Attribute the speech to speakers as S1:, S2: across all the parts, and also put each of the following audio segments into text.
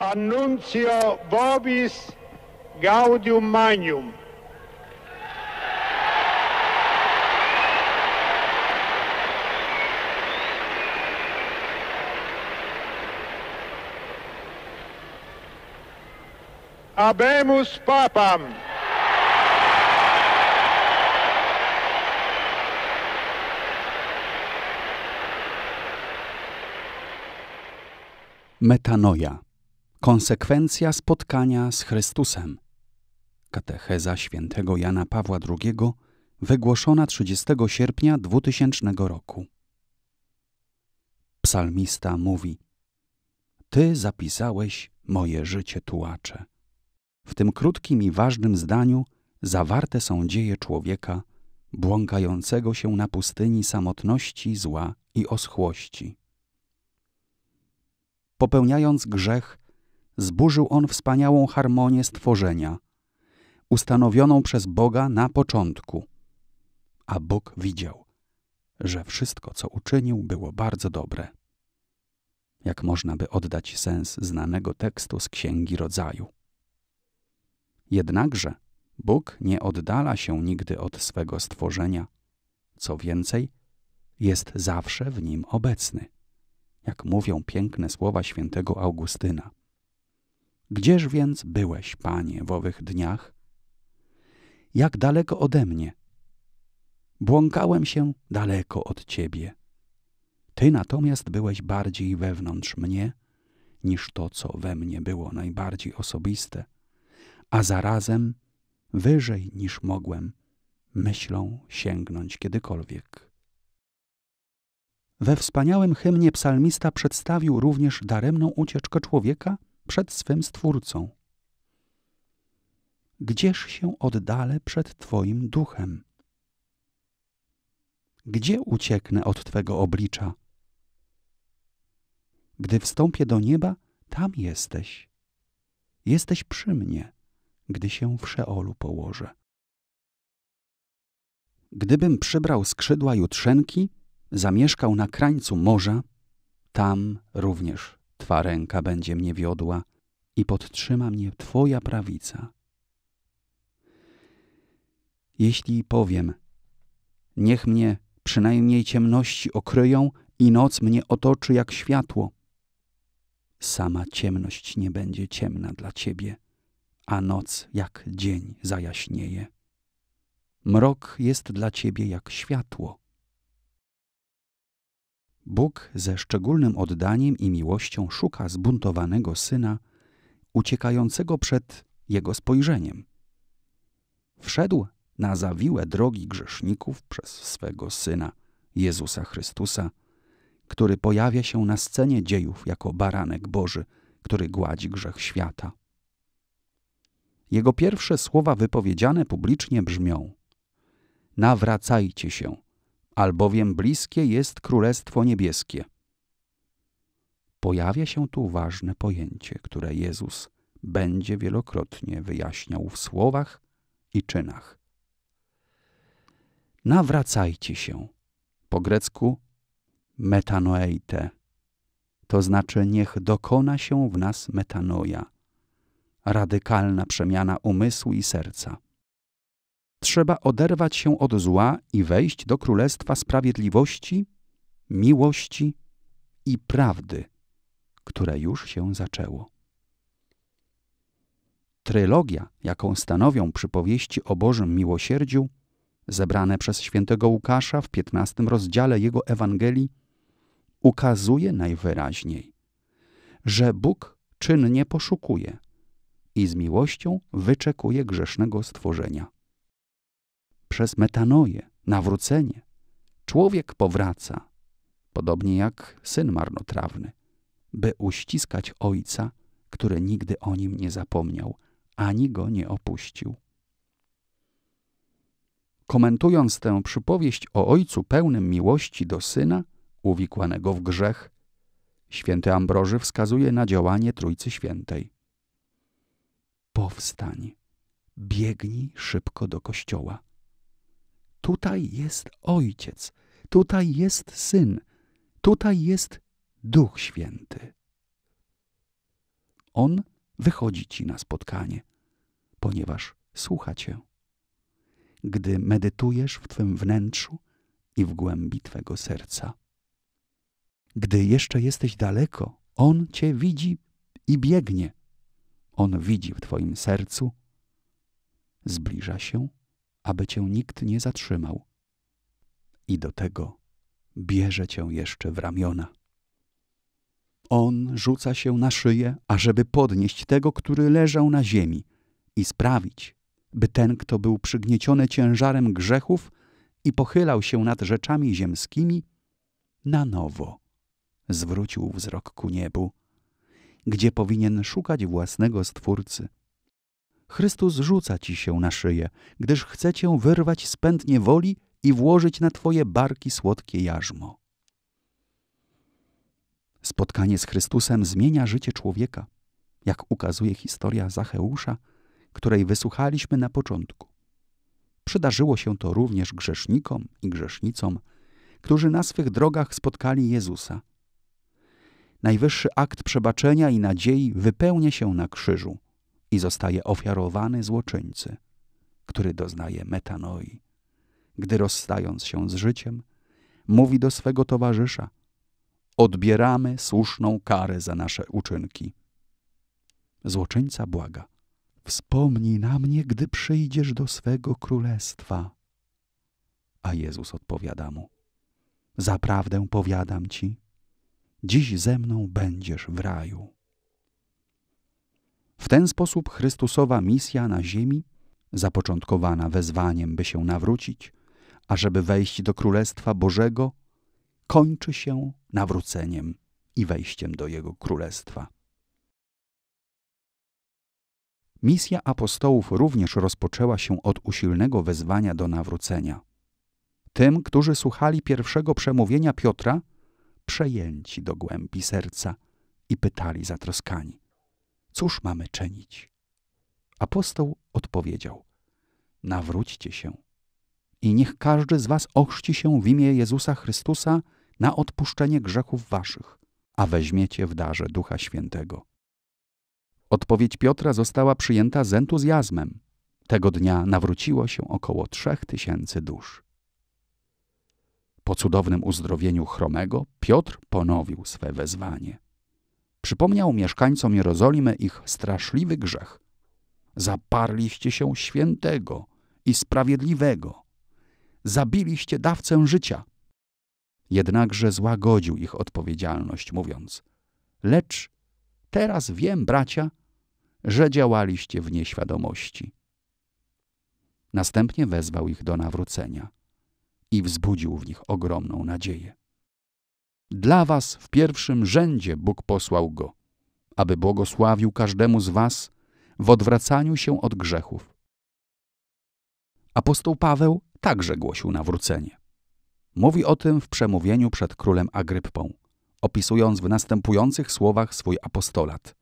S1: Anuncio vobis gaudium magnum. Habemus Papam. Metanoia Konsekwencja spotkania z Chrystusem. Katecheza świętego Jana Pawła II, wygłoszona 30 sierpnia 2000 roku. Psalmista mówi: Ty zapisałeś moje życie tułacze. W tym krótkim i ważnym zdaniu zawarte są dzieje człowieka błąkającego się na pustyni samotności, zła i oschłości. Popełniając grzech, zburzył on wspaniałą harmonię stworzenia, ustanowioną przez Boga na początku. A Bóg widział, że wszystko, co uczynił, było bardzo dobre. Jak można by oddać sens znanego tekstu z Księgi Rodzaju? Jednakże Bóg nie oddala się nigdy od swego stworzenia. Co więcej, jest zawsze w nim obecny, jak mówią piękne słowa świętego Augustyna. Gdzież więc byłeś, panie, w owych dniach? Jak daleko ode mnie? Błąkałem się daleko od ciebie. Ty natomiast byłeś bardziej wewnątrz mnie niż to, co we mnie było najbardziej osobiste, a zarazem wyżej niż mogłem myślą sięgnąć kiedykolwiek. We wspaniałym hymnie psalmista przedstawił również daremną ucieczkę człowieka przed swym Stwórcą. Gdzież się oddalę przed Twoim duchem? Gdzie ucieknę od Twego oblicza? Gdy wstąpię do nieba, tam jesteś. Jesteś przy mnie, gdy się w Szeolu położę. Gdybym przybrał skrzydła jutrzenki, zamieszkał na krańcu morza, tam również Twa ręka będzie mnie wiodła, i podtrzyma mnie Twoja prawica. Jeśli powiem, niech mnie przynajmniej ciemności okryją i noc mnie otoczy jak światło, sama ciemność nie będzie ciemna dla Ciebie, a noc jak dzień zajaśnieje. Mrok jest dla Ciebie jak światło. Bóg ze szczególnym oddaniem i miłością szuka zbuntowanego syna, uciekającego przed jego spojrzeniem. Wszedł na zawiłe drogi grzeszników przez swego syna Jezusa Chrystusa, który pojawia się na scenie dziejów jako baranek Boży, który gładzi grzech świata. Jego pierwsze słowa wypowiedziane publicznie brzmią: Nawracajcie się, albowiem bliskie jest Królestwo Niebieskie pojawia się tu ważne pojęcie, które Jezus będzie wielokrotnie wyjaśniał w słowach i czynach. Nawracajcie się, po grecku metanoeite, to znaczy niech dokona się w nas metanoja, radykalna przemiana umysłu i serca. Trzeba oderwać się od zła i wejść do królestwa sprawiedliwości, miłości i prawdy które już się zaczęło. Trylogia, jaką stanowią przypowieści o Bożym Miłosierdziu, zebrane przez świętego Łukasza w piętnastym rozdziale jego Ewangelii, ukazuje najwyraźniej, że Bóg czynnie poszukuje i z miłością wyczekuje grzesznego stworzenia. Przez metanoję, nawrócenie, człowiek powraca, podobnie jak syn marnotrawny by uściskać Ojca, który nigdy o nim nie zapomniał, ani go nie opuścił. Komentując tę przypowieść o Ojcu pełnym miłości do Syna, uwikłanego w grzech, święty Ambroży wskazuje na działanie Trójcy Świętej. Powstań, biegnij szybko do kościoła. Tutaj jest Ojciec, tutaj jest Syn, tutaj jest Duch Święty. On wychodzi ci na spotkanie, ponieważ słucha cię. Gdy medytujesz w twym wnętrzu i w głębi twego serca. Gdy jeszcze jesteś daleko, On cię widzi i biegnie. On widzi w twoim sercu, zbliża się, aby cię nikt nie zatrzymał. I do tego bierze cię jeszcze w ramiona. On rzuca się na szyję, ażeby podnieść tego, który leżał na ziemi i sprawić, by ten, kto był przygnieciony ciężarem grzechów i pochylał się nad rzeczami ziemskimi, na nowo zwrócił wzrok ku niebu, gdzie powinien szukać własnego Stwórcy. Chrystus rzuca ci się na szyję, gdyż chce cię wyrwać z pętnie woli i włożyć na twoje barki słodkie jarzmo. Spotkanie z Chrystusem zmienia życie człowieka, jak ukazuje historia Zacheusza, której wysłuchaliśmy na początku. Przydarzyło się to również grzesznikom i grzesznicom, którzy na swych drogach spotkali Jezusa. Najwyższy akt przebaczenia i nadziei wypełnia się na krzyżu i zostaje ofiarowany złoczyńcy, który doznaje metanoi. Gdy rozstając się z życiem, mówi do swego towarzysza – odbieramy słuszną karę za nasze uczynki. Złoczyńca błaga: Wspomnij na mnie, gdy przyjdziesz do swego królestwa. A Jezus odpowiada mu: Zaprawdę powiadam ci, dziś ze mną będziesz w raju. W ten sposób Chrystusowa misja na ziemi, zapoczątkowana wezwaniem, by się nawrócić, ażeby wejść do Królestwa Bożego, kończy się nawróceniem i wejściem do Jego Królestwa. Misja apostołów również rozpoczęła się od usilnego wezwania do nawrócenia. Tym, którzy słuchali pierwszego przemówienia Piotra, przejęci do głębi serca i pytali zatroskani: Cóż mamy czynić? Apostoł odpowiedział: Nawróćcie się i niech każdy z was ochrzci się w imię Jezusa Chrystusa na odpuszczenie grzechów waszych, a weźmiecie w darze Ducha Świętego. Odpowiedź Piotra została przyjęta z entuzjazmem. Tego dnia nawróciło się około trzech tysięcy dusz. Po cudownym uzdrowieniu chromego Piotr ponowił swe wezwanie. Przypomniał mieszkańcom Jerozolimy ich straszliwy grzech. Zaparliście się świętego i sprawiedliwego. Zabiliście dawcę życia, Jednakże złagodził ich odpowiedzialność, mówiąc Lecz teraz wiem, bracia, że działaliście w nieświadomości. Następnie wezwał ich do nawrócenia i wzbudził w nich ogromną nadzieję. Dla was w pierwszym rzędzie Bóg posłał go, aby błogosławił każdemu z was w odwracaniu się od grzechów. Apostoł Paweł także głosił nawrócenie. Mówi o tym w przemówieniu przed królem Agrypą, opisując w następujących słowach swój apostolat.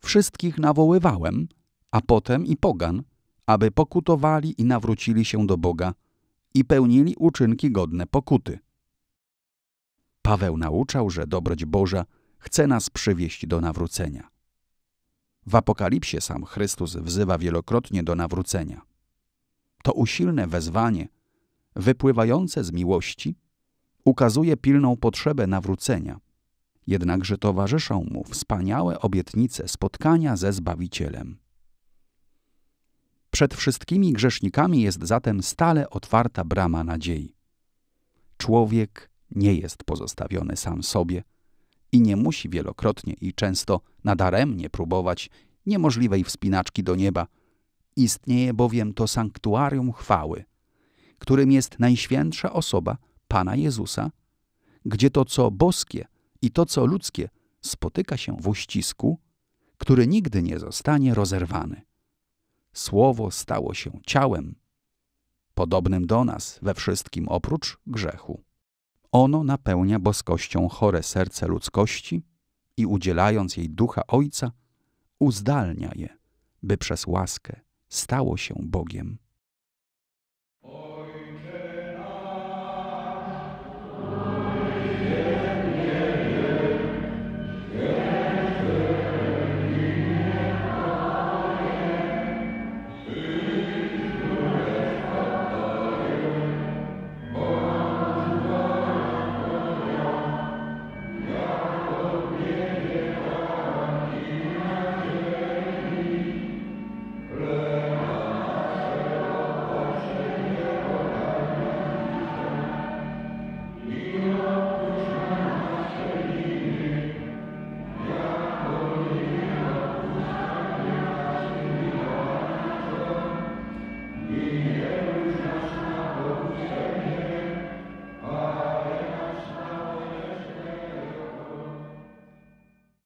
S1: Wszystkich nawoływałem, a potem i pogan, aby pokutowali i nawrócili się do Boga i pełnili uczynki godne pokuty. Paweł nauczał, że dobroć Boża chce nas przywieść do nawrócenia. W Apokalipsie sam Chrystus wzywa wielokrotnie do nawrócenia. To usilne wezwanie – wypływające z miłości, ukazuje pilną potrzebę nawrócenia. Jednakże towarzyszą mu wspaniałe obietnice spotkania ze Zbawicielem. Przed wszystkimi grzesznikami jest zatem stale otwarta brama nadziei. Człowiek nie jest pozostawiony sam sobie i nie musi wielokrotnie i często nadaremnie próbować niemożliwej wspinaczki do nieba. Istnieje bowiem to sanktuarium chwały – którym jest Najświętsza Osoba Pana Jezusa, gdzie to, co boskie i to, co ludzkie spotyka się w uścisku, który nigdy nie zostanie rozerwany. Słowo stało się ciałem, podobnym do nas we wszystkim oprócz grzechu. Ono napełnia boskością chore serce ludzkości i udzielając jej ducha Ojca, uzdalnia je, by przez łaskę stało się Bogiem.